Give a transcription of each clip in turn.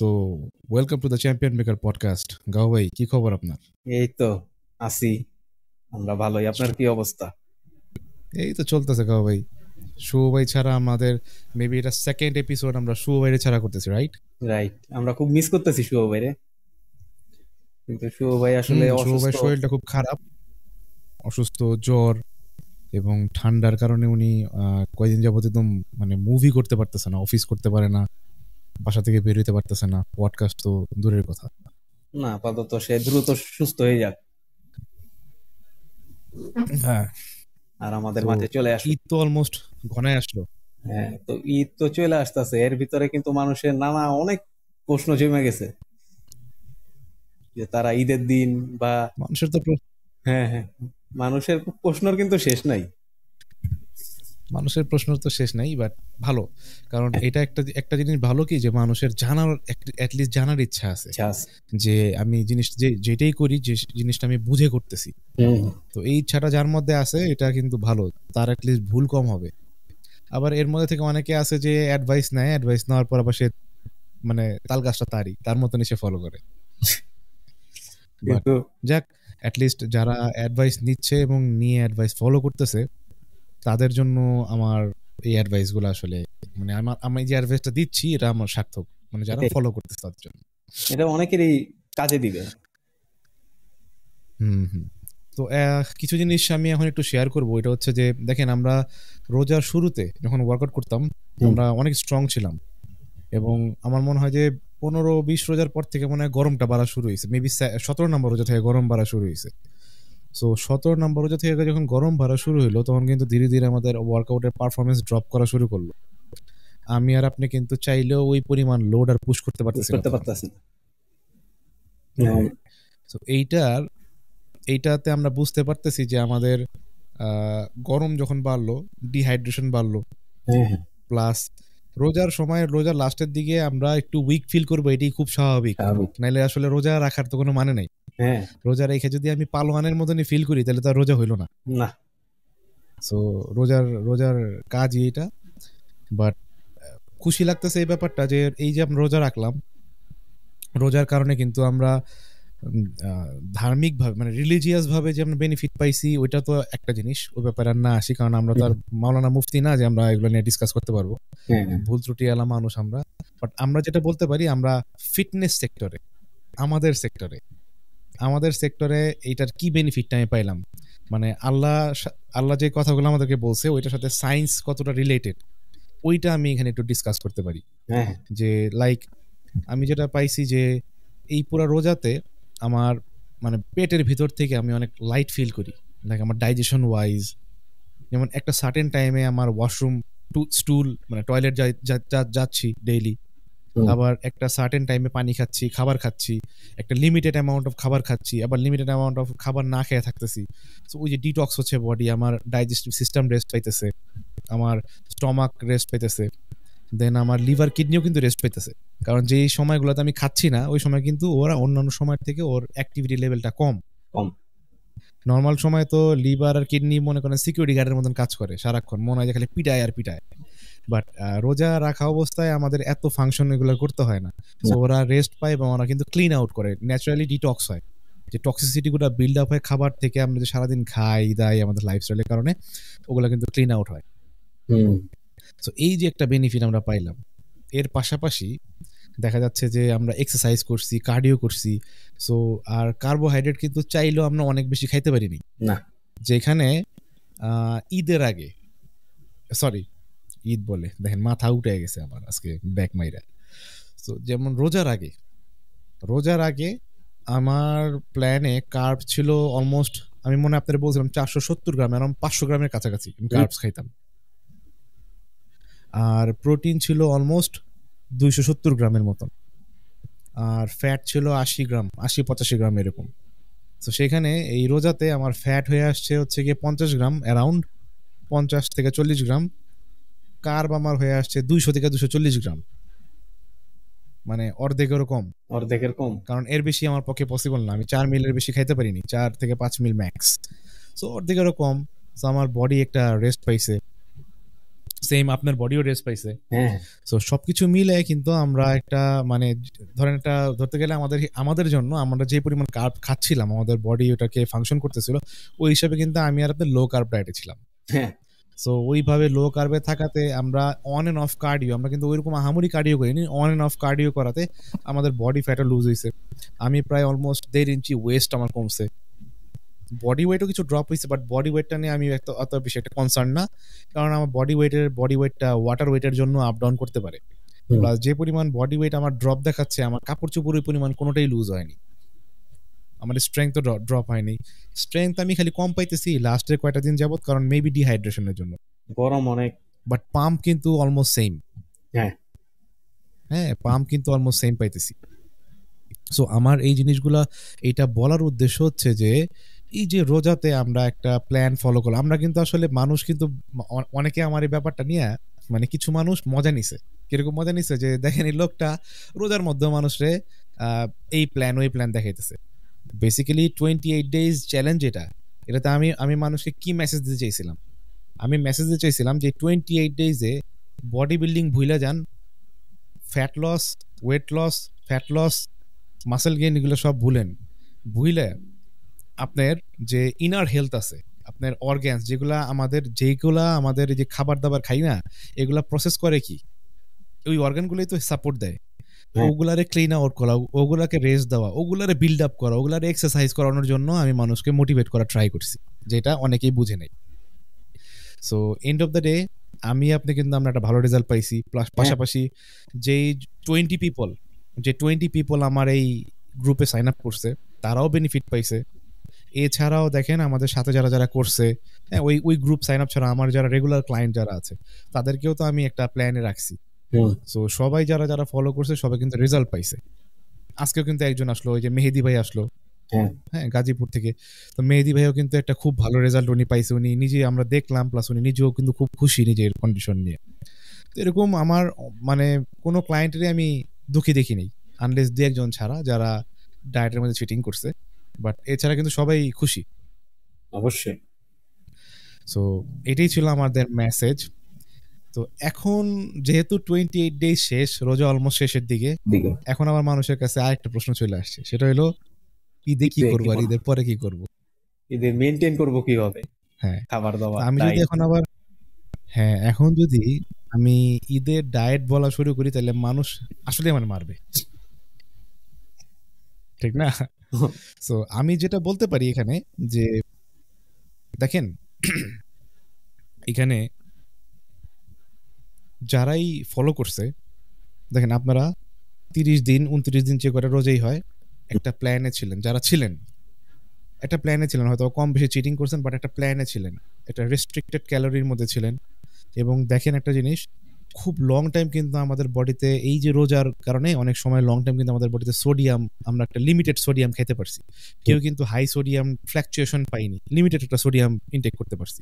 তো welcome to the champion maker podcast গাও ভাই কি খবর আপনার এই তো আসি আমরা ভালোই আপনার কি অবস্থা এই তো চলতেছে গাও ভাই শুভ ভাই ছাড়া আমাদের মেবি এটা সেকেন্ড এপিসোড আমরা শুভ ভাইরে ছাড়া করতেছি রাইট রাইট আমরা খুব মিস করতেছি শুভ ভাইরে কিন্তু শুভ ভাই আসলে শুভ ভাই শরীরটা খুব খারাপ অসুস্থ জ্বর এবং ঠান্ডার কারণে উনি কয়েকদিন যাবত একদম মানে মুভি করতে পারতেছে না অফিস করতে পারে না বাসা থেকে বের হইতে পারতেছে না পডকাস্ট তো দূরের কথা না আপাতত সে দ্রুত সুস্থ হয়ে যাক হ্যাঁ। আর আমাদের মাঝে চলে আসলো ঈদ তো অলমোস্ট ঘনে আসলো হ্যাঁ তো ঈদ তো চলে আসতেছে এর ভিতরে কিন্তু মানুষের নানা অনেক প্রশ্ন জমে গেছে যে তারা ঈদের দিন বা মানুষের তো হ্যাঁ হ্যাঁ মানুষের প্রশ্নর কিন্তু শেষ নাই মানুষের প্রশ্ন তো শেষ নাই বাট ভালো কারণ এটা একটা একটা জিনিস ভালো কি যে মানুষের জানার অ্যাটলিস্ট জানার ইচ্ছা আছে যে আমি জিনিস যে যেটাই করি যে জিনিসটা আমি বুঝে করতেছি তো এই ইচ্ছাটা যার মধ্যে আছে এটা কিন্তু ভালো তার অ্যাটলিস্ট ভুল কম হবে আবার এর মধ্যে থেকে অনেকে আছে যে অ্যাডভাইস নেয় অ্যাডভাইস নেওয়ার পর আবার সে মানে তাল গাছটা তারই তার মতন সে ফলো করে যাক অ্যাটলিস্ট যারা অ্যাডভাইস নিচ্ছে এবং নিয়ে অ্যাডভাইস ফলো করতেছে তাদের জন্য আমার এই গুলো আসলে মানে আমার আমি যে অ্যাডভাইসটা দিচ্ছি এটা আমার সার্থক মানে যারা ফলো করতেছে তাদের জন্য এটা অনেকেরই কাজে দিবে হুম হুম তো কিছু জিনিস আমি এখন একটু শেয়ার করব এটা হচ্ছে যে দেখেন আমরা রোজার শুরুতে যখন ওয়ার্কআউট করতাম আমরা অনেক স্ট্রং ছিলাম এবং আমার মনে হয় যে পনেরো বিশ রোজার পর থেকে মনে হয় গরমটা বাড়া শুরু হয়েছে মেবি সতেরো নম্বর রোজা থেকে গরম বাড়া শুরু হয়েছে সো সতেরো নম্বর রোজা থেকে যখন গরম ভাড়া শুরু হলো তখন কিন্তু ধীরে ধীরে আমাদের ওয়ার্কআউটের পারফরমেন্স ড্রপ করা শুরু করলো আমি আর আপনি কিন্তু চাইলেও ওই পরিমাণ লোড আর পুশ করতে পারতেছি করতে পারতেছি সো এইটার এইটাতে আমরা বুঝতে পারতেছি যে আমাদের গরম যখন বাড়লো ডিহাইড্রেশন বাড়লো প্লাস হ্যাঁ, হ্যাঁ। রোজার সময় রোজার লাস্টের দিকে আমরা একটু উইক ফিল করবো এটি খুব স্বাভাবিক নাইলে আসলে রোজা রাখার তো কোনো মানে নাই হ্যাঁ। রোজা রেখে যদি আমি পালোয়ানের মতনই ফিল করি তাহলে তো রোজা হইলো না না সো রোজার রোজার কাজ এটা বাট খুশি লাগতেছে এই ব্যাপারটা যে এই যে আমরা রোজা রাখলাম রোজার কারণে কিন্তু আমরা ধার্মিকভাবে মানে রিলিজিয়াস ভাবে যে আমরা বেনিফিট পাইছি ওইটা তো একটা জিনিস ওই ব্যাপারে না আসি কারণ আমরা তো আর মাওলানা মুফতি না যে আমরা এগুলো নিয়ে ডিসকাস করতে পারবো হ্যাঁ, হ্যাঁ। ভুল ত্রুটি আলা মানুষ আমরা বাট আমরা যেটা বলতে পারি আমরা ফিটনেস সেক্টরে আমাদের সেক্টরে আমাদের সেক্টরে এইটার কি বেনিফিটটা আমি পাইলাম মানে আল্লাহ আল্লাহ যে কথাগুলো আমাদেরকে বলছে ওইটার সাথে সায়েন্স কতটা রিলেটেড ওইটা আমি এখানে একটু ডিসকাস করতে পারি হ্যাঁ, যে লাইক আমি যেটা পাইছি যে এই পুরা রোজাতে আমার মানে পেটের ভিতর থেকে আমি অনেক লাইট ফিল করি লাইক আমার ডাইজেশন ওয়াইজ যেমন একটা সার্টেন টাইমে আমার ওয়াশরুম টু স্টুল মানে টয়লেট যাচ্ছি ডেইলি আবার একটা সার্টেন টাইমে পানি খাচ্ছি খাবার খাচ্ছি একটা লিমিটেড অ্যামাউন্ট অফ খাবার খাচ্ছি আবার লিমিটেড অ্যামাউন্ট অফ খাবার না খেয়ে থাকতেছি তো ওই যে ডিটক্স হচ্ছে বডি আমার ডাইজেস্টিভ সিস্টেম রেস্ট পাইতেছে আমার স্টমাক রেস্ট পাইতেছে দেন আমার লিভার কিডনিও কিন্তু রেস্ট পাইতেছে কারণ যেই সময়গুলোতে আমি খাচ্ছি না ওই সময় কিন্তু ওরা অন্যান্য সময় থেকে ওর অ্যাক্টিভিটি লেভেলটা কম কম নর্মাল সময় তো লিভার আর কিডনি মনে করেন সিকিউরিটি গার্ডের মতন কাজ করে সারাক্ষণ মনে হয় যে খালি পিটায় আর পিটায় বাট রোজা রাখা অবস্থায় আমাদের এত ফাংশন এগুলো করতে হয় না ওরা রেস্ট পায় এবং ওরা কিন্তু ক্লিন আউট করে ন্যাচারালি ডিটক্স হয় যে টক্সিসিটিগুলো বিল্ড আপ হয় খাবার থেকে আমরা যে সারাদিন খাই দাই আমাদের লাইফস্টাইলের কারণে ওগুলো কিন্তু ক্লিন আউট হয় তো এই যে একটা বেনিফিট আমরা পাইলাম এর পাশাপাশি দেখা যাচ্ছে যে আমরা এক্সারসাইজ করছি কার্ডিও করছি সো আর কার্বোহাইড্রেট কিন্তু চাইলেও আমরা অনেক বেশি খাইতে পারিনি না যেখানে ঈদের আগে সরি ঈদ বলে দেখেন মাথা উঠে গেছে আমার আজকে ব্যাক মাইরা তো যেমন রোজার আগে রোজার আগে আমার প্ল্যানে কার্ব ছিল অলমোস্ট আমি মনে আপনার বলছিলাম চারশো সত্তর গ্রাম এরকম পাঁচশো গ্রামের কাছাকাছি আমি কার্বস খাইতাম আর প্রোটিন ছিল অলমোস্ট দুইশো সত্তর গ্রামের মতন আর ফ্যাট ছিল আশি গ্রাম আশি পঁচাশি গ্রাম এরকম তো সেখানে এই রোজাতে আমার ফ্যাট হয়ে আসছে হচ্ছে গিয়ে পঞ্চাশ গ্রাম অ্যারাউন্ড পঞ্চাশ থেকে চল্লিশ গ্রাম কার্ব আমার হয়ে আসছে দুইশো থেকে দুশো চল্লিশ গ্রাম মানে অর্ধেকের কম অর্ধেকের কম কারণ এর বেশি আমার পক্ষে পসিবল না আমি চার মিলের বেশি খাইতে পারিনি চার থেকে পাঁচ মিল ম্যাক্স সো অর্ধেকেরও কম তো আমার বডি একটা রেস্ট পাইছে সেম আপনার বডিও রেস্ট পাইছে সো হ্যাঁ। সবকিছু মিলে কিন্তু আমরা একটা মানে ধরেন একটা ধরতে গেলে আমাদের আমাদের জন্য আমরা যে পরিমাণ কার্ব খাচ্ছিলাম আমাদের বডি ওটাকে ফাংশন করতেছিল ওই হিসাবে কিন্তু আমি আর আপনার লো কার্ব ডায়েটে ছিলাম সো হ্যাঁ। ওইভাবে লো কার্বে থাকাতে আমরা অন এন্ড অফ কার্ডিও আমরা কিন্তু ওইরকম আহামরি কার্ডিও করিনি অন এন্ড অফ কার্ডিও করাতে আমাদের বডি ফ্যাটও লুজ হয়েছে আমি প্রায় অলমোস্ট দেড় ইঞ্চি ওয়েস্ট আমার কমছে বডি ওয়েটও কিছু ড্রপ হয়েছে বাট বডি ওয়েটটা নিয়ে আমি এত অত বেশি একটা কনসার্ন না কারণ আমার বডি ওয়েটের বডি ওয়েটটা ওয়াটার ওয়েটের জন্য আপ ডাউন করতে পারে প্লাস যে পরিমাণ বডি ওয়েট আমার ড্রপ দেখাচ্ছে আমার কাপড় চুপুরের পরিমাণ কোনোটাই লুজ হয়নি আমার স্ট্রেংথ তো ড্রপ হয়নি স্ট্রেংথ আমি খালি কম পাইতেছি লাস্টের কয়টা দিন যাবত কারণ মেবি ডিহাইড্রেশনের জন্য গরম অনেক বাট পাম্প কিন্তু অলমোস্ট সেম হ্যাঁ হ্যাঁ পাম্প কিন্তু অলমোস্ট সেম পাইতেছি সো আমার এই জিনিসগুলা এটা বলার উদ্দেশ্য হচ্ছে যে এই যে রোজাতে আমরা একটা প্ল্যান ফলো করলাম আমরা কিন্তু আসলে মানুষ কিন্তু অনেকে আমার এই ব্যাপারটা নিয়ে মানে কিছু মানুষ মজা নিছে কিরকম মজা নিছে যে দেখেন এই লোকটা রোজার মধ্যে মানুষরে এই প্ল্যান ওই প্ল্যান দেখাইতেছে basically twenty eight days challenge এটা এটাতে আমি আমি মানুষকে কি মেসেজ দিতে চাইছিলাম আমি মেসেজ দিতে চাইছিলাম যে টোয়েন্টি এইট ডেজে বডি বিল্ডিং ভুইলা যান fat loss weight loss fat loss muscle gain এগুলো সব ভুলেন ভুইলে আপনার যে ইনার হেলথ আছে আপনার অর্গ্যানস যেগুলা আমাদের যেগুলা আমাদের যে খাবার দাবার খাই না এগুলা প্রসেস করে কি ওই অর্গ্যানগুলোই তো সাপোর্ট দেয় ওগুলারে ক্লিন আউট করা ওগুলাকে রেস্ট দেওয়া ওগুলারে বিল্ড আপ করা ওগুলারে এক্সারসাইজ করানোর জন্য আমি মানুষকে মোটিভেট করা ট্রাই করছি যেটা অনেকেই বুঝে নেই so end of the day আমি আপনি কিন্তু আমরা একটা ভালো রেজাল্ট পাইছি প্লাস হ্যাঁ। পাশাপাশি যেই টোয়েন্টি পিপল যে টোয়েন্টি পিপল আমার এই গ্রুপে সাইন আপ করছে তারাও বেনিফিট পাইছে এছাড়াও দেখেন আমাদের সাথে যারা যারা করছে হ্যাঁ ওই ওই গ্রুপ সাইন আপ ছাড়া আমার যারা রেগুলার ক্লায়েন্ট যারা আছে তাদেরকেও তো আমি একটা প্ল্যানে রাখছি সো সবাই যারা যারা ফলো করছে সবাই কিন্তু রেজাল্ট পাইছে আজকেও কিন্তু একজন আসলো ওই যে মেহেদি ভাই আসলো হ্যাঁ, হ্যাঁ গাজীপুর থেকে তো মেহেদি ভাইও কিন্তু একটা খুব ভালো রেজাল্ট উনি পাইছে উনি নিজে আমরা দেখলাম প্লাস উনি নিজেও কিন্তু খুব খুশি নিজের কন্ডিশন নিয়ে তো এরকম আমার মানে কোনো ক্লায়েন্টেরই আমি দুঃখী দেখি নেই আনলেস দু একজন ছাড়া যারা ডায়েটের মধ্যে চিটিং করছে বাট এছাড়া কিন্তু সবাই খুশি অবশ্যই সো এটাই ছিল আমাদের মেসেজ তো এখন যেহেতু টোয়েন্টি এইট ডে শেষ রোজা অলমোস্ট শেষের দিকে এখন আমার মানুষের কাছে আরেকটা প্রশ্ন চলে আসছে সেটা হলো ঈদে কি করবো আর ঈদের পরে কি করব ঈদে মেনটেন করবো কিভাবে হ্যাঁ খাবার দাবার আমি যদি এখন আবার হ্যাঁ এখন যদি আমি ঈদের ডায়েট বলা শুরু করি তাহলে মানুষ আসলে মানে মারবে ঠিক না সো আমি যেটা বলতে পারি এখানে যে দেখেন এখানে যারাই ফলো করছে দেখেন আপনারা তিরিশ দিন উনত্রিশ দিন চেক করে রোজেই হয় একটা প্ল্যানে ছিলেন যারা ছিলেন একটা প্ল্যানে ছিলেন হয়তো কম বেশি চিটিং করছেন বাট একটা প্ল্যানে ছিলেন একটা রেস্ট্রিক্টেড ক্যালোরির মধ্যে ছিলেন এবং দেখেন একটা জিনিস খুব লং টাইম কিন্তু আমাদের বডিতে এই যে রোজার কারণে অনেক সময় লং টাইম কিন্তু আমাদের বডিতে সোডিয়াম আমরা একটা লিমিটেড সোডিয়াম খেতে পারছি কেউ কিন্তু হাই সোডিয়াম ফ্ল্যাকচুয়েশন পাইনি লিমিটেড একটা সোডিয়াম ইনটেক করতে পারছি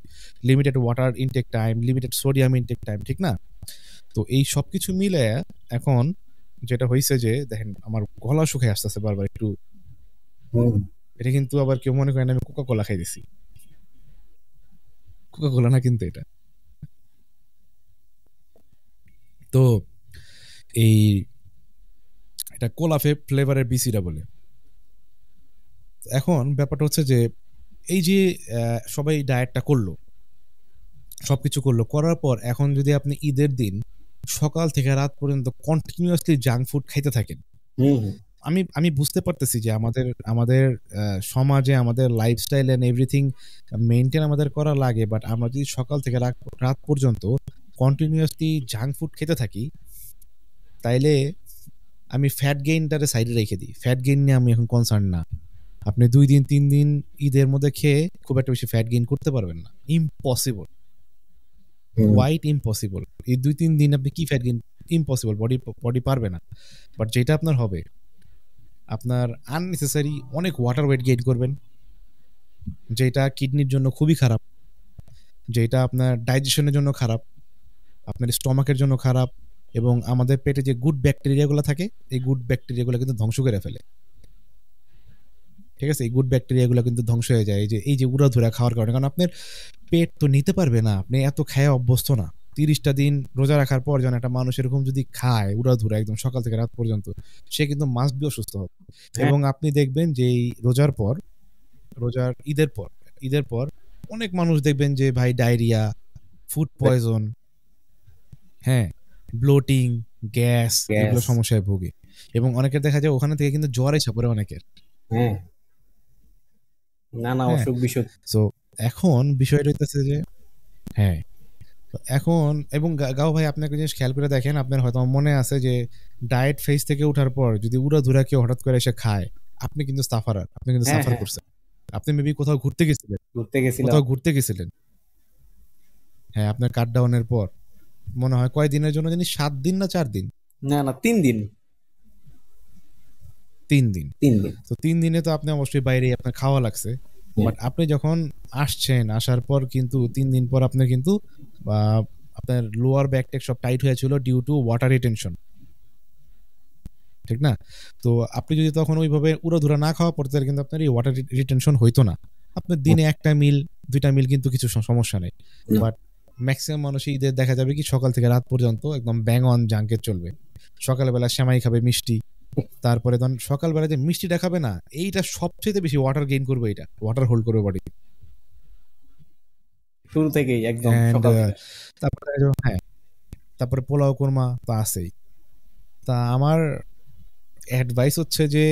limited water intake time limited sodium intake time ঠিক না তো এই সব কিছু মিলে এখন যেটা হয়েছে যে দেখেন আমার গলা শুকায় আসতেছে বারবার একটু এটা কিন্তু আবার কেউ মনে করেন আমি কোকা কোলা দিছি কোকা কোলা না কিন্তু এটা তো এই এটা কোলা ফ্লেভারের বিসিটা বলে এখন ব্যাপারটা হচ্ছে যে এই যে সবাই ডায়েটটা করলো সব কিছু করলো করার পর এখন যদি আপনি ঈদের দিন সকাল থেকে রাত পর্যন্ত কন্টিনিউয়াসলি জাঙ্ক ফুড খাইতে থাকেন আমি আমি বুঝতে পারতেছি যে আমাদের আমাদের সমাজে আমাদের লাইফস্টাইল এন্ড এভরিথিং মেনটেন আমাদের করা লাগে বাট আমরা যদি সকাল থেকে রাত পর্যন্ত কন্টিনিউয়াসলি জাঙ্ক ফুড খেতে থাকি তাইলে আমি ফ্যাট গেইনটারে সাইডে রেখে দিই ফ্যাট গেইন নিয়ে আমি এখন কনসার্ন না আপনি দুই দিন তিন দিন ঈদের মধ্যে খেয়ে খুব একটা বেশি ফ্যাট গেইন করতে পারবেন না ইম্পসিবল হোয়াইট ইম্পসিবল এই দুই তিন দিন আপনি কি fat gain impossible body body পারবে না বাট যেটা আপনার হবে আপনার আননেসেসারি অনেক ওয়াটার ওয়েট গেইন করবেন যেটা কিডনির জন্য খুবই খারাপ যেটা আপনার ডাইজেশনের জন্য খারাপ আপনার স্টমাকের জন্য খারাপ এবং আমাদের পেটে যে গুড ব্যাকটেরিয়াগুলো থাকে এই গুড ব্যাকটেরিয়াগুলো কিন্তু ধ্বংস করে ফেলে ঠিক আছে এই গুড ব্যাকটেরিয়াগুলো কিন্তু ধ্বংস হয়ে যায় যে এই যে উড়া ধুরা খাওয়ার কারণে কারণ আপনার পেট তো নিতে পারবে না আপনি এত খায় অভ্যস্ত না তিরিশটা দিন রোজা রাখার পর যেন একটা মানুষ এরকম যদি খায় উড়াধুরা একদম সকাল থেকে রাত পর্যন্ত সে কিন্তু মাস্ট বি অসুস্থ হবে হ্যাঁ। এবং আপনি দেখবেন যে এই রোজার পর রোজার ঈদের পর ঈদের পর অনেক মানুষ দেখবেন যে ভাই ডায়রিয়া ফুড পয়জন হ্যাঁ ব্লোটিং গ্যাস এগুলো সমস্যায় ভোগে এবং অনেকের দেখা যায় ওখানে থেকে কিন্তু জ্বর এসে পড়ে অনেকের হ্যাঁ নানা অসুখ বিসুখ সো এখন বিষয় রইতেছে যে হ্যাঁ এখন এবং গাও ভাই আপনি একটা জিনিস খেয়াল করে দেখেন আপনার হয়তো মনে আছে যে ডায়েট ফেস থেকে ওঠার পর যদি উড়া ধুরা কেউ হঠাৎ করে এসে খায় আপনি কিন্তু সাফারার আপনি কিন্তু সাফার হ্যাঁ, হ্যাঁ। করছেন আপনি মেবি কোথাও ঘুরতে গেছিলেন ঘুরতে গেছিলেন কোথাও ঘুরতে গেছিলেন হ্যাঁ আপনার কাট ডাউনের পর মনে হয় কয় দিনের জন্য জানি সাত দিন না চার দিন না না তিন দিন তিন দিন তিন দিন তো তিন দিনে তো আপনি অবশ্যই বাইরে আপনার খাওয়া লাগছে হ্যাঁ। বাট আপনি যখন আসছেন আসার পর কিন্তু তিন দিন পর আপনার কিন্তু আপনার লোয়ার ব্যাকটেক সব টাইট হয়েছিল ডিউ টু ওয়াটার রিটেনশন ঠিক না তো আপনি যদি তখন ওইভাবে উড়ো ধুরা না খাওয়া পড়তে কিন্তু আপনার এই ওয়াটার রিটেনশন হইতো না আপনার দিনে একটা মিল দুইটা মিল কিন্তু কিছু সমস্যা নেই বাট ম্যাক্সিমাম মানুষ ঈদের দেখা যাবে কি সকাল থেকে রাত পর্যন্ত একদম ব্যাং অন জাঙ্কের চলবে সকালবেলা শ্যামাই খাবে মিষ্টি তারপরে ধরুন সকালবেলা যে মিষ্টিটা খাবে না এইটা সবচেয়ে বেশি ওয়াটার গেইন করবে এটা ওয়াটার হোল্ড করবে বডি শুরু থেকেই একদম uh, তারপরে হ্যাঁ তারপরে পোলাও কোরমা তো আছেই তা আমার অ্যাডভাইস হচ্ছে যে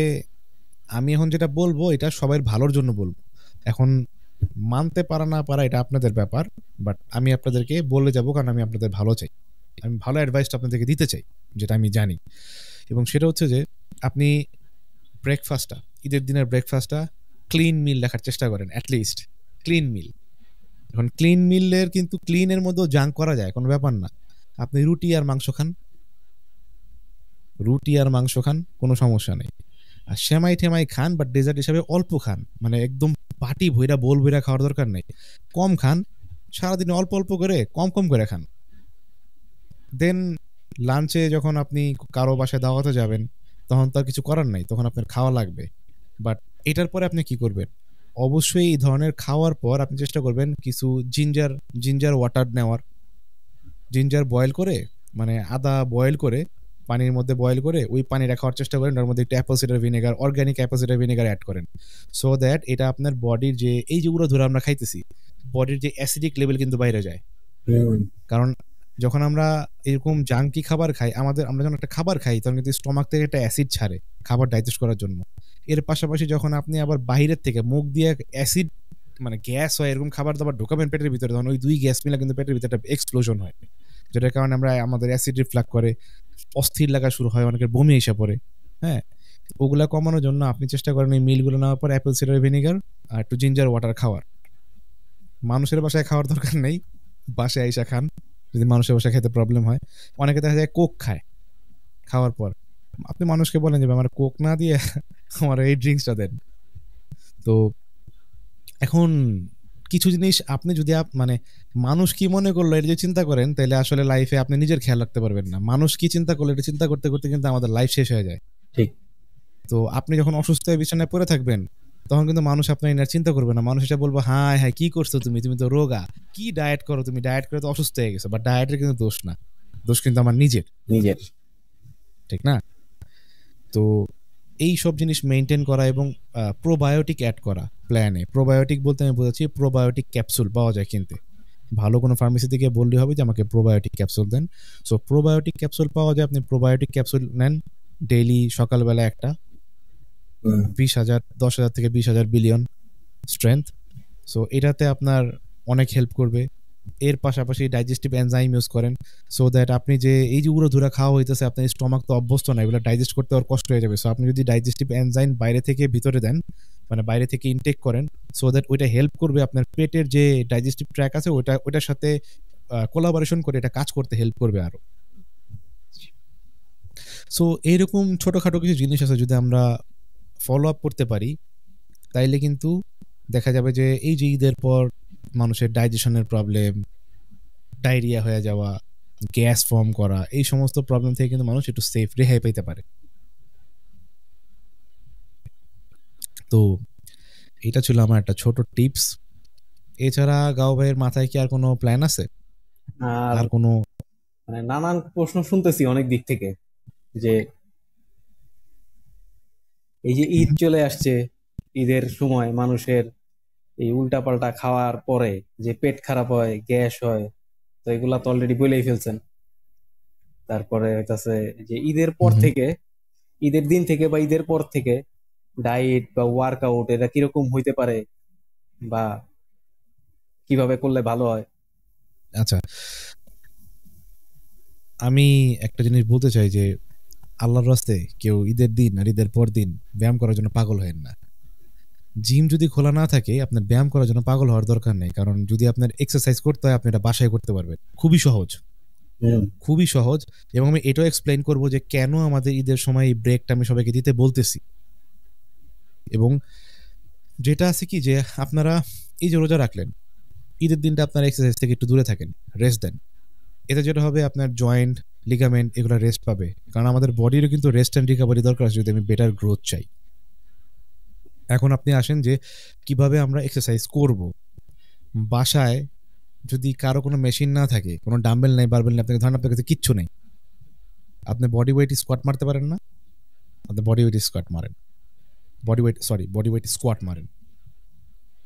আমি এখন যেটা বলবো এটা সবাই ভালোর জন্য বলবো এখন মানতে পারা না পারা এটা আপনাদের ব্যাপার বাট আমি আপনাদেরকে বলে যাবো কারণ আমি আপনাদের ভালো চাই আমি ভালো অ্যাডভাইসটা আপনাদেরকে দিতে চাই যেটা আমি জানি এবং সেটা হচ্ছে যে আপনি ব্রেকফাস্টটা ঈদের দিনের ব্রেকফাস্টটা ক্লিন মিল দেখার চেষ্টা করেন অ্যাটলিস্ট ক্লিন মিল এখন ক্লিন মিলের কিন্তু ক্লিনের মধ্যেও জাং করা যায় কোনো ব্যাপার না আপনি রুটি আর মাংস খান রুটি আর মাংস খান কোনো সমস্যা নেই আর সেমাই টেমাই খান বাট ডেজার্ট হিসাবে অল্প খান মানে একদম পাটি ভৈরা বোল ভৈরা খাওয়ার দরকার নেই কম খান সারাদিন অল্প অল্প করে কম কম করে খান দেন লাঞ্চে যখন আপনি কারো বাসায় দাওয়াতে যাবেন তখন তো আর কিছু করার নাই তখন আপনার খাওয়া লাগবে বাট এটার পরে আপনি কি করবেন অবশ্যই এই ধরনের খাওয়ার পর আপনি চেষ্টা করবেন কিছু জিঞ্জার জিঞ্জার ওয়াটার নেওয়ার জিঞ্জার বয়েল করে মানে আদা বয়েল করে পানির মধ্যে বয়েল করে ওই পানি রাখার চেষ্টা করেন ওর মধ্যে একটু apple cider vinegar organic apple cider vinegar add করেন সো দ্যাট এটা আপনার বডির যে এই যেগুলো ধরে আমরা খাইতেছি বডির যে অ্যাসিডিক লেভেল কিন্তু বাইরে যায় কারণ যখন আমরা এরকম জাঙ্কি খাবার খাই আমাদের আমরা যখন একটা খাবার খাই তখন কিন্তু স্টমাক থেকে একটা অ্যাসিড ছাড়ে খাবার ডাইজেস্ট করার জন্য এর পাশাপাশি যখন আপনি আবার বাইরের থেকে মুখ দিয়ে অ্যাসিড মানে গ্যাস হয় এরকম খাবার দাবার ঢোকাবেন পেটের ভিতরে তখন ওই দুই গ্যাস মিলে কিন্তু পেটের ভিতরে একটা এক্সপ্লোশন হয় যেটার কারণে আমরা আমাদের অ্যাসিড রিফ্লাক করে অস্থির লাগা শুরু হয় অনেকের বমি এসে পড়ে হ্যাঁ ওগুলা কমানোর জন্য আপনি চেষ্টা করেন এই মিলগুলো নেওয়ার পর অ্যাপেল সিডার ভিনেগার আর একটু জিঞ্জার ওয়াটার খাওয়ার মানুষের বাসায় খাওয়ার দরকার নেই বাসায় আইসা খান যদি মানুষের বাসায় খেতে প্রবলেম হয় অনেকে দেখা যায় কোক খায় খাওয়ার পর আপনি মানুষকে বলেন যে আমার কোক না দিয়ে আমার এই ড্রিঙ্কসটা দেন তো এখন কিছু জিনিস আপনি যদি মানে মানুষ কি মনে করলো এটা যদি চিন্তা করেন তাহলে আসলে লাইফে আপনি নিজের খেয়াল রাখতে পারবেন না মানুষ কি চিন্তা করলো এটা চিন্তা করতে করতে কিন্তু আমাদের লাইফ শেষ হয়ে যায় ঠিক তো আপনি যখন অসুস্থ হয়ে বিছানায় পড়ে থাকবেন তখন কিন্তু মানুষ আপনার এনার চিন্তা করবে না মানুষ এটা বলবো হ্যাঁ হ্যাঁ কি করছো তুমি তুমি তো রোগা কি ডায়েট করো তুমি ডায়েট করে তো অসুস্থ হয়ে গেছো বা ডায়েটের কিন্তু দোষ না দোষ কিন্তু আমার নিজের নিজের ঠিক না তো এই সব জিনিস মেনটেন করা এবং প্রোবায়োটিক অ্যাড করা প্ল্যানে প্রোবায়োটিক বলতে আমি বোঝাচ্ছি প্রোবায়োটিক ক্যাপসুল পাওয়া যায় কিনতে ভালো কোনো ফার্মেসি থেকে বললে হবে যে আমাকে প্রোবায়োটিক ক্যাপসুল দেন সো প্রোবায়োটিক ক্যাপসুল পাওয়া যায় আপনি প্রোবায়োটিক ক্যাপসুল নেন ডেইলি সকালবেলা একটা হ্যাঁ। বিশ হাজার দশ হাজার থেকে বিশ হাজার বিলিয়ন স্ট্রেংথ সো এটাতে আপনার অনেক হেল্প করবে এর পাশাপাশি ডাইজেস্টিভ এনজাইম ইউজ করেন সো দ্যাট আপনি যে এই যে ধুরা খাওয়া হইতেছে আপনার স্টমাক তো অভ্যস্ত না এগুলো ডাইজেস্ট করতে আর কষ্ট হয়ে যাবে সো আপনি যদি ডাইজেস্টিভ এনজাইম বাইরে থেকে ভিতরে দেন মানে বাইরে থেকে ইনটেক করেন সো দ্যাট ওইটা হেল্প করবে আপনার পেটের যে ডাইজেস্টিভ ট্র্যাক আছে ওইটা ওইটার সাথে কোলাবোরেশন করে এটা কাজ করতে হেল্প করবে আরও সো এইরকম ছোটোখাটো কিছু জিনিস আছে যদি আমরা ফলো আপ করতে পারি তাইলে কিন্তু দেখা যাবে যে এই যে ঈদের পর মানুষের ডাইজেশনের প্রবলেম ডায়রিয়া হয়ে যাওয়া গ্যাস ফর্ম করা এই সমস্ত প্রবলেম থেকে কিন্তু মানুষ একটু সেফ রেহাই পেতে পারে তো এটা ছিল আমার একটা ছোট টিপস এছাড়া গাও ভাইয়ের মাথায় কি আর কোনো প্ল্যান আছে আর কোনো মানে নানান প্রশ্ন শুনতেছি অনেক দিক থেকে যে এই যে ঈদ চলে আসছে ঈদের সময় মানুষের এই উল্টাপাল্টা খাওয়ার পরে যে পেট খারাপ হয় গ্যাস হয় তো এগুলা তো অলরেডি বলেই ফেলছেন তারপরে হইতাছে যে ঈদের পর থেকে ঈদের দিন থেকে বা ঈদের পর থেকে ডায়েট বা ওয়ার্কআউট এটা কিরকম হইতে পারে বা কিভাবে করলে ভালো হয় আচ্ছা আমি একটা জিনিস বলতে চাই যে আল্লাহর রাস্তে কেউ ঈদের দিন আর ঈদের পর দিন ব্যায়াম করার জন্য পাগল হয় না জিম যদি খোলা না থাকে আপনার ব্যায়াম করার জন্য পাগল হওয়ার দরকার নেই কারণ যদি আপনার এক্সারসাইজ করতে হয় আপনি এটা বাসায় করতে পারবেন খুবই সহজ খুবই সহজ এবং আমি এটাও এক্সপ্লেন করব যে কেন আমাদের ঈদের সময় এই ব্রেকটা আমি সবাইকে দিতে বলতেছি এবং যেটা আছে কি যে আপনারা এই যে রোজা রাখলেন ঈদের দিনটা আপনার এক্সারসাইজ থেকে একটু দূরে থাকেন রেস্ট দেন এতে যেটা হবে আপনার জয়েন্ট লিগামেন্ট এগুলো রেস্ট পাবে কারণ আমাদের বডিরও কিন্তু রেস্ট অ্যান্ড রিকাভারি দরকার আছে যদি আমি বেটার গ্রোথ চাই এখন আপনি আসেন যে কিভাবে আমরা এক্সারসাইজ করব বাসায় যদি কারো কোনো মেশিন না থাকে কোনো ডাম্বেল নেই বারবেল নেই আপনাকে ধরেন আপনার কাছে কিচ্ছু নেই আপনি বডি ওয়েট স্কোয়াট মারতে পারেন না আপনি বডি ওয়েট স্কোয়াট মারেন body weight sorry body weight squat মারেন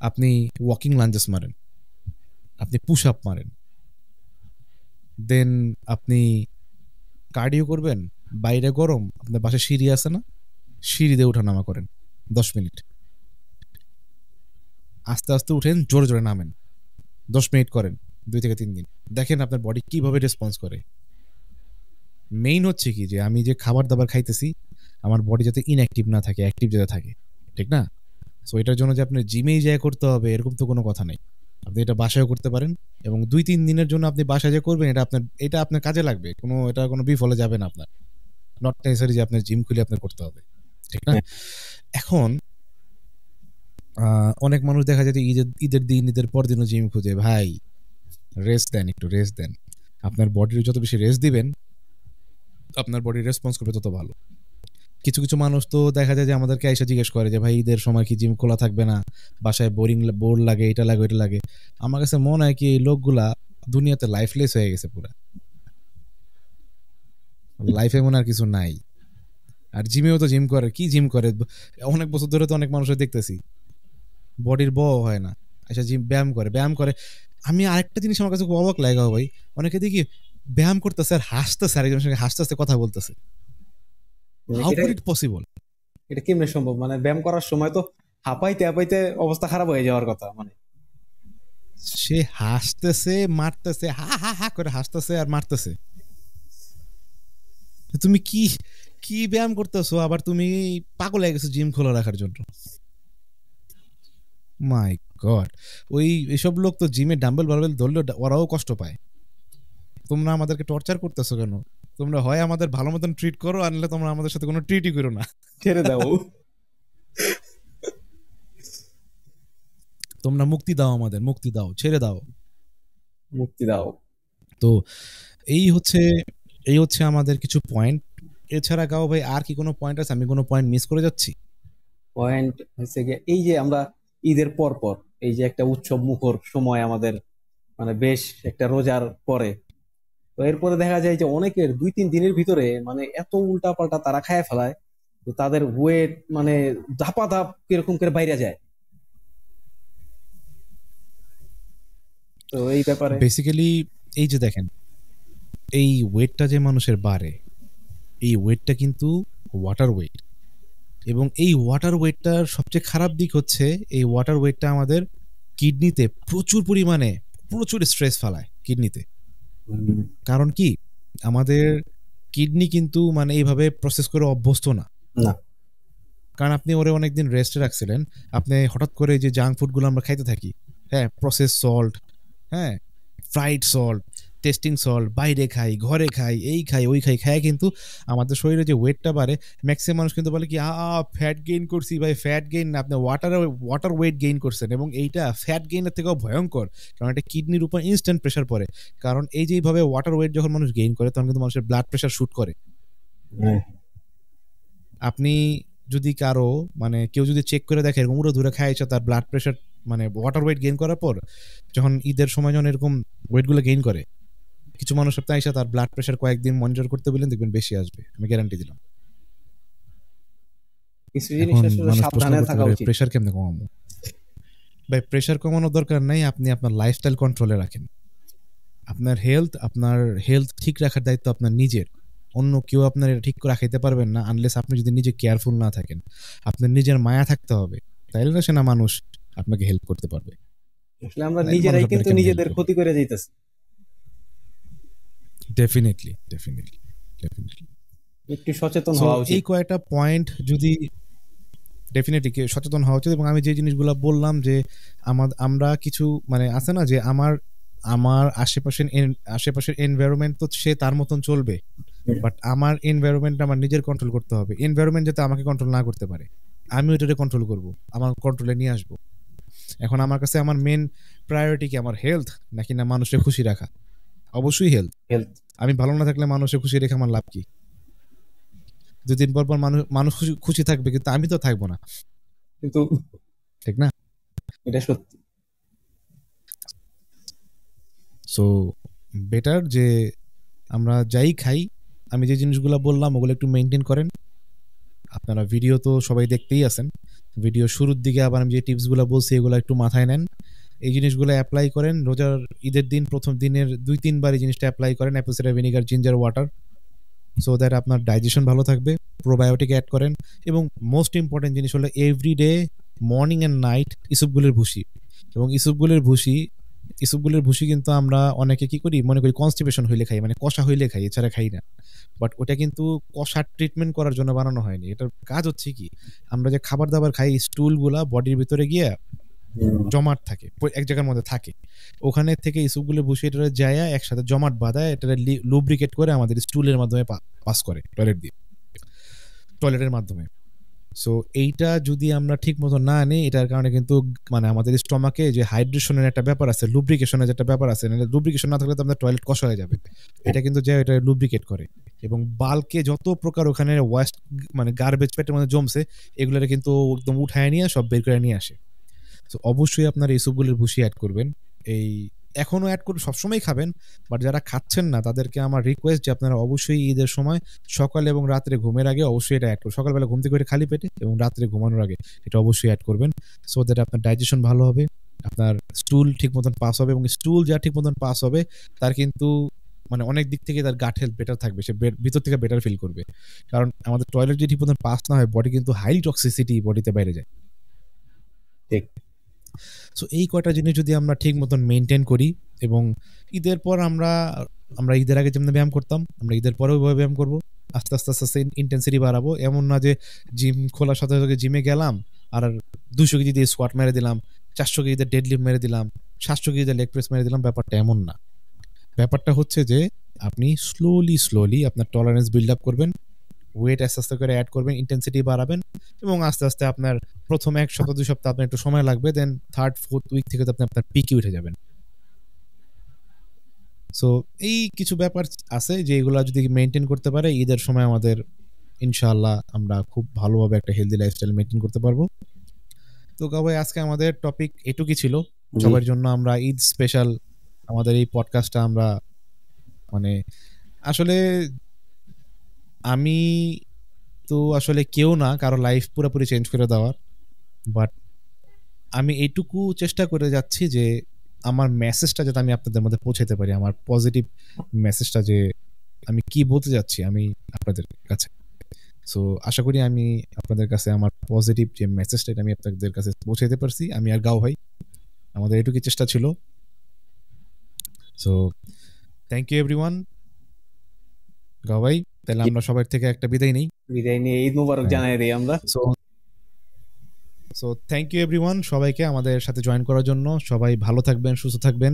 আপনি ওয়াকিং লাঞ্জেস মারেন আপনি পুশ আপ মারেন দেন আপনি কার্ডিও করবেন বাইরে গরম আপনার বাসায় সিঁড়ি আছে না সিঁড়ি দিয়ে ওঠানামা করেন দশ মিনিট আস্তে আস্তে উঠেন জোরে জোরে নামেন দশ মিনিট করেন দুই থেকে তিন দিন দেখেন আপনার বডি কিভাবে রেসপন্স করে মেইন হচ্ছে কি যে আমি যে খাবার দাবার খাইতেছি আমার বডি যাতে ইনঅ্যাক্টিভ না থাকে অ্যাক্টিভ যাতে থাকে ঠিক না সো এটার জন্য যে আপনি জিমেই যায় করতে হবে এরকম তো কোনো কথা নেই আপনি এটা বাসায়ও করতে পারেন এবং দুই তিন দিনের জন্য আপনি বাসায় যে করবেন এটা আপনার এটা আপনার কাজে লাগবে কোনো এটা কোনো বিফলে যাবে না আপনার নট নেসারি যে আপনার জিম খুলে আপনার করতে হবে ঠিক না এখন অনেক মানুষ দেখা যায় ঈদের ঈদের দিন ঈদের পর দিনও জিম খুঁজে ভাই রেস্ট দেন একটু রেস্ট দেন আপনার বডির যত বেশি রেস্ট দিবেন আপনার বডি রেসপন্স করবে তত ভালো কিছু কিছু মানুষ তো দেখা যায় যে আমাদেরকে এসে জিজ্ঞেস করে যে ভাই ঈদের সময় কি জিম খোলা থাকবে না বাসায় বোরিং বোর লাগে এটা লাগে ওইটা লাগে আমার কাছে মনে হয় কি এই লোকগুলা দুনিয়াতে লাইফলেস হয়ে গেছে পুরা লাইফে মনে আর কিছু নাই আর জিমেও তো জিম করে কি জিম করে অনেক বছর ধরে তো অনেক মানুষ দেখতেছি বডির ব হয় না আচ্ছা জিম ব্যায়াম করে ব্যায়াম করে আমি আরেকটা জিনিস আমার কাছে খুব অবাক লাগে ভাই অনেকে দেখি ব্যায়াম করতেছে আর হাসতেছে আরেকজনের সঙ্গে হাসতে হাসতে কথা বলতেছে পসিবল মানে এটা কেমনে সম্ভব মানে ব্যায়াম করার সময় তো হাঁপাইতে হাঁপাইতে অবস্থা খারাপ হয়ে যাওয়ার কথা মানে সে হাসতেছে মারতেছে হা হা হা করে হাসতেছে আর মারতেছে তুমি কি কি ব্যায়াম করতেছো আবার তুমি পাগল হয়ে গেছো জিম খোলা রাখার জন্য মাই গড ওই এসব লোক তো জিমে ডাম্বেল বারবেল ধরলে ওরাও কষ্ট পায় তোমরা আমাদেরকে টর্চার করতেছো কেন তোমরা হয় আমাদের ভালো মতন ট্রিট করো আর নাহলে তোমরা আমাদের সাথে কোনো ট্রিটই করো না ছেড়ে দাও তোমরা মুক্তি দাও আমাদের মুক্তি দাও ছেড়ে দাও মুক্তি দাও তো এই হচ্ছে এই হচ্ছে আমাদের কিছু পয়েন্ট এছাড়া গাও ভাই আর কি কোনো পয়েন্ট আছে আমি কোনো পয়েন্ট মিস করে যাচ্ছি পয়েন্ট হচ্ছে গিয়ে এই যে আমরা ঈদের পর পর এই যে একটা উৎসব মুখর সময় আমাদের মানে বেশ একটা রোজার পরে তো এরপরে দেখা যায় যে অনেকের দুই তিন দিনের ভিতরে মানে এত উল্টা পাল্টা তারা খায় ফেলায় তো তাদের ওয়েট মানে ধাপা ধাপ কিরকম করে বাইরে যায় তো এই ব্যাপারে বেসিক্যালি এই যে দেখেন এই ওয়েটটা যে মানুষের বাড়ে এই ওয়েটটা কিন্তু ওয়াটার ওয়েট এবং এই ওয়াটার ওয়েটটার সবচেয়ে খারাপ দিক হচ্ছে এই ওয়াটার ওয়েটটা আমাদের কিডনিতে প্রচুর পরিমাণে প্রচুর স্ট্রেস ফেলায় কিডনিতে কারণ কি আমাদের কিডনি কিন্তু মানে এইভাবে প্রসেস করে অভ্যস্ত না কারণ আপনি ওরে অনেকদিন রেস্টে রাখছিলেন আপনি হঠাৎ করে যে জাঙ্ক ফুডগুলো আমরা খাইতে থাকি হ্যাঁ প্রসেস সল্ট হ্যাঁ ফ্রাইড সল্ট টেস্টিং সল্ট বাইরে খাই ঘরে খাই এই খাই ওই খাই খায় কিন্তু আমাদের শরীরে যে ওয়েটটা বাড়ে ম্যাক্সিমাম মানুষ কিন্তু বলে কি আ ফ্যাট গেইন করছি ভাই ফ্যাট গেইন না আপনি ওয়াটার ওয়াটার ওয়েট গেইন করছেন এবং এইটা ফ্যাট গেইনের থেকেও ভয়ঙ্কর কারণ এটা কিডনির উপর ইনস্ট্যান্ট প্রেশার পড়ে কারণ এই যেভাবে ওয়াটার ওয়েট যখন মানুষ গেইন করে তখন কিন্তু মানুষের ব্লাড প্রেশার শুট করে হ্যাঁ। আপনি যদি কারো মানে কেউ যদি চেক করে দেখে এরকম উড়ো ধুরে খাইছে তার ব্লাড প্রেশার মানে ওয়াটার ওয়েট গেইন করার পর যখন ঈদের সময় যখন এরকম ওয়েটগুলো গেইন করে কিছু মানুষ সপ্তাহে এসে তার ব্লাড প্রেশার কয়েকদিন মনিটর করতে বললেন দেখবেন বেশি আসবে আমি গ্যারান্টি দিলাম প্রেশার কেমনে কমাবো ভাই প্রেশার কমানোর দরকার নাই আপনি আপনার লাইফস্টাইল কন্ট্রোলে রাখেন আপনার হেলথ আপনার হেলথ ঠিক রাখার দায়িত্ব আপনার নিজের অন্য কেউ আপনার এটা ঠিক করে রাখাইতে পারবেন না আনলেস আপনি যদি নিজে কেয়ারফুল না থাকেন আপনার নিজের মায়া থাকতে হবে তাইলে না সে না মানুষ আপনাকে হেল্প করতে পারবে আসলে আমরা নিজেরাই কিন্তু নিজেদের ক্ষতি করে যাইতেছি ডেফিনেটলি ডেফিনেটলি ডেফিনেটলি একটু সচেতন হওয়া উচিত এই কয়েকটা পয়েন্ট যদি ডেফিনেটলি সচেতন হওয়া উচিত এবং আমি যে জিনিসগুলো বললাম যে আমার আমরা কিছু মানে আছে না যে আমার আমার আশেপাশের আশেপাশের এনভায়রনমেন্ট তো সে তার মতন চলবে বাট আমার এনভায়রনমেন্ট আমার নিজের কন্ট্রোল করতে হবে এনভায়রনমেন্ট যাতে আমাকে কন্ট্রোল না করতে পারে আমি ওইটাকে কন্ট্রোল করব আমার কন্ট্রোলে নিয়ে আসব এখন আমার কাছে আমার মেন প্রায়োরিটি কি আমার হেলথ নাকি না মানুষের খুশি রাখা অবশ্যই হেলথ আমি ভালো না থাকলে মানুষের খুশি রেখে আমার লাভ কি দুই দিন পর পর মানুষ মানুষ খুশি থাকবে কিন্তু আমি তো থাকবো না কিন্তু ঠিক না এটা সত্যি সো বেটার যে আমরা যাই খাই আমি যে জিনিসগুলো বললাম ওগুলো একটু মেনটেন করেন আপনারা ভিডিও তো সবাই দেখতেই আছেন ভিডিও শুরুর দিকে আবার আমি যে টিপসগুলো বলছি এগুলো একটু মাথায় নেন এই জিনিসগুলো অ্যাপ্লাই করেন রোজার ঈদের দিন প্রথম দিনের দুই তিনবার এই জিনিসটা অ্যাপ্লাই করেন apple cider vinegar ginger water so that আপনার ডাইজেশন ভালো থাকবে প্রোবায়োটিক অ্যাড করেন এবং মোস্ট ইম্পর্টেন্ট জিনিস হলো every day morning and night ইসুপগুলির ভুসি এবং ইসুপগুলির ভুসি ইসুপগুলির ভুসি কিন্তু আমরা অনেকে কি করি মনে করি কনস্টিপেশন হইলে খাই মানে কষা হইলে খাই এছাড়া খাই না বাট ওটা কিন্তু কষার ট্রিটমেন্ট করার জন্য বানানো হয়নি এটার কাজ হচ্ছে কি আমরা যে খাবার দাবার খাই স্টুলগুলা বডির ভিতরে গিয়ে জমাট থাকে এক জায়গার মধ্যে থাকে ওখানে থেকে ইস্যুগুলো বসে এটা যায় একসাথে জমাট বাঁধায় এটা লুব্রিকেট করে আমাদের স্টুলের মাধ্যমে পাস করে টয়লেট দিয়ে টয়লেটের মাধ্যমে সো এইটা যদি আমরা ঠিক মতো না নিই এটার কারণে কিন্তু মানে আমাদের স্টমাকে যে হাইড্রেশনের একটা ব্যাপার আছে লুব্রিকেশনের একটা ব্যাপার আছে লুব্রিকেশন না থাকলে তো আমাদের টয়লেট কষ হয়ে যাবে এটা কিন্তু যে এটা লুব্রিকেট করে এবং বালকে যত প্রকার ওখানে ওয়েস্ট মানে গার্বেজ প্যাটের মধ্যে জমছে এগুলোরে কিন্তু একদম উঠায় নিয়ে সব বের করে নিয়ে আসে সো অবশ্যই আপনার এই স্যুপগুলির ভুষি অ্যাড করবেন এই এখনও অ্যাড করে সবসময় খাবেন বাট যারা খাচ্ছেন না তাদেরকে আমার রিকোয়েস্ট যে আপনারা অবশ্যই ঈদের সময় সকাল এবং রাত্রে ঘুমের আগে অবশ্যই এটা অ্যাড করবেন সকালবেলা ঘুম থেকে উঠে খালি পেটে এবং রাত্রে ঘুমানোর আগে এটা অবশ্যই অ্যাড করবেন সো দ্যাট আপনার ডাইজেশন ভালো হবে আপনার স্টুল ঠিক মতন পাস হবে এবং স্টুল যা ঠিক মতন পাস হবে তার কিন্তু মানে অনেক দিক থেকে তার গাঠেল বেটার থাকবে সে ভিতর থেকে বেটার ফিল করবে কারণ আমাদের টয়লেট যদি ঠিক মতন পাস না হয় বডি কিন্তু হাই টক্সিসিটি বডিতে বাইরে যায় সো এই কয়টা জিনিস যদি আমরা ঠিক মতন মেনটেন করি এবং ঈদের পর আমরা আমরা ঈদের আগে যেমন ব্যায়াম করতাম আমরা ঈদের পরেও ব্যায়াম করবো আস্তে আস্তে আস্তে আস্তে ইন্টেন্সিটি বাড়াবো এমন না যে জিম খোলার সাথে সাথে জিমে গেলাম আর দুশো কেজি দিয়ে স্কোয়াট মেরে দিলাম চারশো কেজি ডেড লিফ মেরে দিলাম সাতশো কেজিতে লেগ প্রেস মেরে দিলাম ব্যাপারটা এমন না ব্যাপারটা হচ্ছে যে আপনি স্লোলি স্লোলি আপনার টলারেন্স বিল্ড আপ করবেন ওয়েট আস্তে আস্তে করে অ্যাড করবেন ইন্টেন্সিটি বাড়াবেন এবং আস্তে আস্তে আপনার প্রথম এক সপ্তাহ দুই সপ্তাহ আপনার একটু সময় লাগবে দেন থার্ড ফোর্থ উইক থেকে আপনি আপনার পিকে উঠে যাবেন সো এই কিছু ব্যাপার আছে যে এগুলো যদি মেনটেন করতে পারে ঈদের সময় আমাদের ইনশাআল্লাহ আমরা খুব ভালোভাবে একটা হেলদি লাইফস্টাইল মেনটেন করতে পারবো তো গাবাই আজকে আমাদের টপিক এটুকুই ছিল সবার জন্য আমরা ঈদ স্পেশাল আমাদের এই পডকাস্টটা আমরা মানে আসলে আমি তো আসলে কেউ না কারো লাইফ পুরোপুরি চেঞ্জ করে দেওয়ার বাট আমি এইটুকু চেষ্টা করে যাচ্ছি যে আমার মেসেজটা যাতে আমি আপনাদের মধ্যে পৌঁছাতে পারি আমার পজিটিভ মেসেজটা যে আমি কি বলতে যাচ্ছি আমি আপনাদের কাছে সো আশা করি আমি আপনাদের কাছে আমার পজিটিভ যে মেসেজটা আমি আপনাদের কাছে পৌঁছাতে পারছি আমি আর গাও ভাই আমাদের এটুকু চেষ্টা ছিল সো থ্যাংক ইউ এভরিওয়ান গাও ভাই তাহলে আমরা সবার থেকে একটা বিদায় নেই বিদায় নিয়ে ঈদ মুবারক হ্যাঁ। জানাই দিই আমরা so so thank you everyone সবাইকে আমাদের সাথে জয়েন করার জন্য সবাই ভালো থাকবেন সুস্থ থাকবেন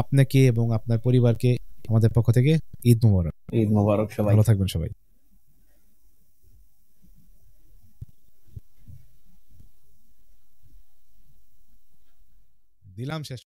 আপনাকে এবং আপনার পরিবারকে আমাদের পক্ষ থেকে ঈদ মুবারক ঈদ মুবারক সবাই ভালো থাকবেন সবাই দিলাম শেষ